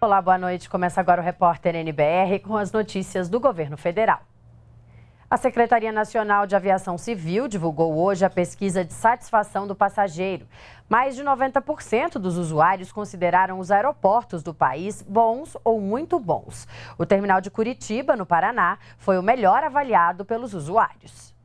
Olá, boa noite. Começa agora o repórter NBR com as notícias do governo federal. A Secretaria Nacional de Aviação Civil divulgou hoje a pesquisa de satisfação do passageiro. Mais de 90% dos usuários consideraram os aeroportos do país bons ou muito bons. O terminal de Curitiba, no Paraná, foi o melhor avaliado pelos usuários.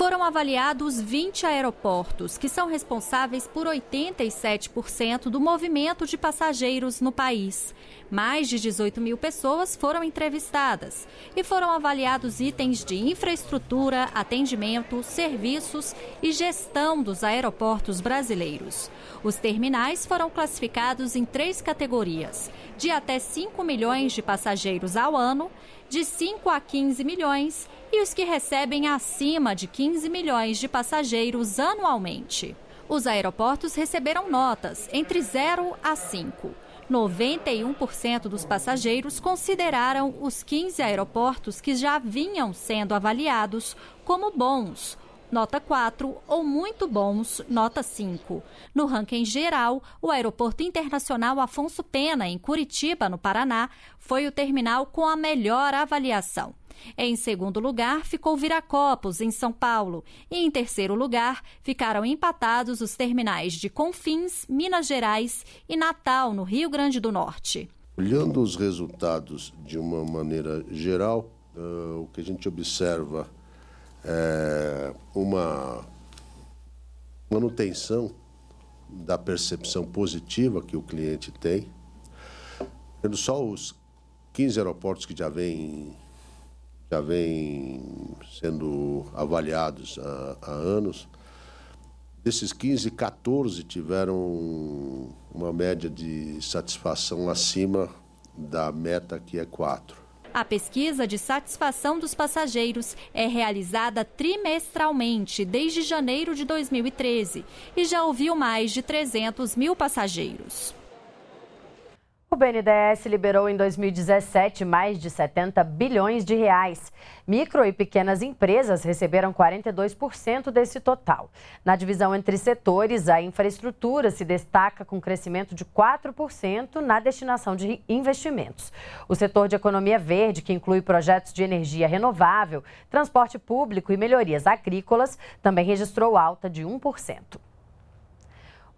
Foram avaliados 20 aeroportos, que são responsáveis por 87% do movimento de passageiros no país. Mais de 18 mil pessoas foram entrevistadas e foram avaliados itens de infraestrutura, atendimento, serviços e gestão dos aeroportos brasileiros. Os terminais foram classificados em três categorias: de até 5 milhões de passageiros ao ano, de 5 a 15 milhões e os que recebem acima de 15 milhões de passageiros anualmente. Os aeroportos receberam notas entre 0 a 5. 91% dos passageiros consideraram os 15 aeroportos que já vinham sendo avaliados como bons, nota 4 ou muito bons, nota 5. No ranking geral, o Aeroporto Internacional Afonso Pena, em Curitiba, no Paraná, foi o terminal com a melhor avaliação. Em segundo lugar ficou Viracopos, em São Paulo. E em terceiro lugar ficaram empatados os terminais de Confins, Minas Gerais e Natal, no Rio Grande do Norte. Olhando os resultados de uma maneira geral, uh, o que a gente observa é, uma manutenção da percepção positiva que o cliente tem. Tendo só os 15 aeroportos que já vêm já vem sendo avaliados há, há anos, desses 15, 14 tiveram uma média de satisfação acima da meta que é 4. A pesquisa de satisfação dos passageiros é realizada trimestralmente desde janeiro de 2013 e já ouviu mais de 300 mil passageiros. O BNDES liberou em 2017 mais de 70 bilhões de reais. Micro e pequenas empresas receberam 42% desse total. Na divisão entre setores, a infraestrutura se destaca com crescimento de 4% na destinação de investimentos. O setor de economia verde, que inclui projetos de energia renovável, transporte público e melhorias agrícolas, também registrou alta de 1%.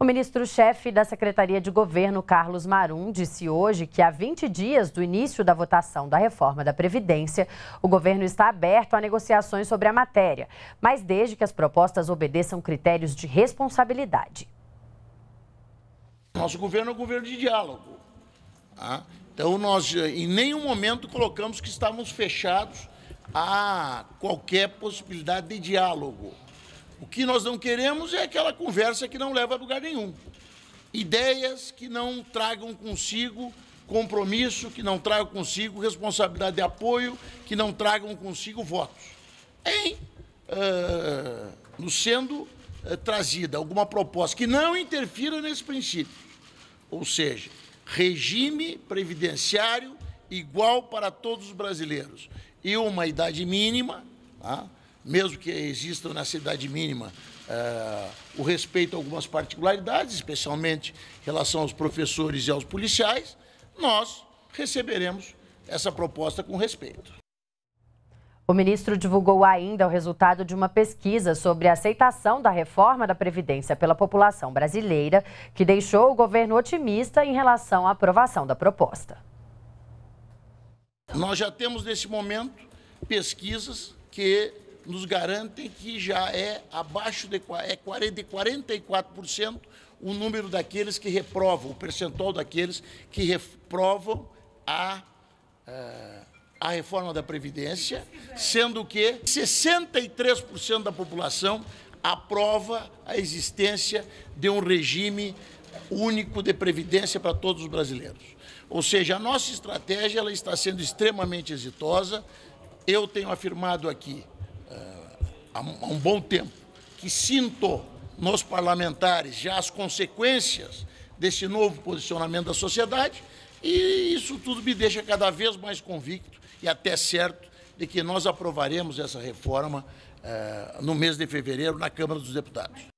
O ministro-chefe da Secretaria de Governo, Carlos Marum, disse hoje que, há 20 dias do início da votação da reforma da Previdência, o governo está aberto a negociações sobre a matéria, mas desde que as propostas obedeçam critérios de responsabilidade. Nosso governo é um governo de diálogo. Tá? Então, nós eh, em nenhum momento colocamos que estávamos fechados a qualquer possibilidade de diálogo. O que nós não queremos é aquela conversa que não leva a lugar nenhum. Ideias que não tragam consigo compromisso, que não tragam consigo responsabilidade de apoio, que não tragam consigo votos. Em uh, ah, no sendo uh, trazida alguma proposta que não interfira nesse princípio, ou seja, regime previdenciário igual para todos os brasileiros e uma idade mínima. Tá? mesmo que existam na cidade mínima é, o respeito a algumas particularidades, especialmente em relação aos professores e aos policiais, nós receberemos essa proposta com respeito. O ministro divulgou ainda o resultado de uma pesquisa sobre a aceitação da reforma da Previdência pela população brasileira, que deixou o governo otimista em relação à aprovação da proposta. Nós já temos, nesse momento, pesquisas que nos garantem que já é abaixo de, é 40, 44% o número daqueles que reprovam, o percentual daqueles que reprovam a, eh, a reforma da Previdência, sendo que 63% da população aprova a existência de um regime único de previdência para todos os brasileiros. Ou seja, a nossa estratégia ela está sendo extremamente exitosa. Eu tenho afirmado aqui há um bom tempo que sinto nos parlamentares já as consequências desse novo posicionamento da sociedade e isso tudo me deixa cada vez mais convicto e até certo de que nós aprovaremos essa reforma eh, no mês de fevereiro na Câmara dos Deputados.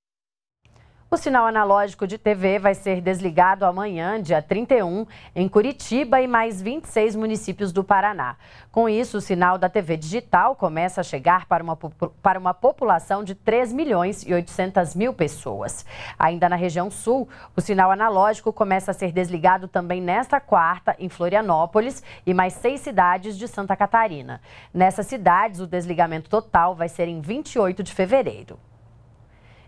O sinal analógico de TV vai ser desligado amanhã, dia 31, em Curitiba e mais 26 municípios do Paraná. Com isso, o sinal da TV digital começa a chegar para uma, para uma população de 3 milhões e 800 mil pessoas. Ainda na região sul, o sinal analógico começa a ser desligado também nesta quarta, em Florianópolis e mais seis cidades de Santa Catarina. Nessas cidades, o desligamento total vai ser em 28 de fevereiro.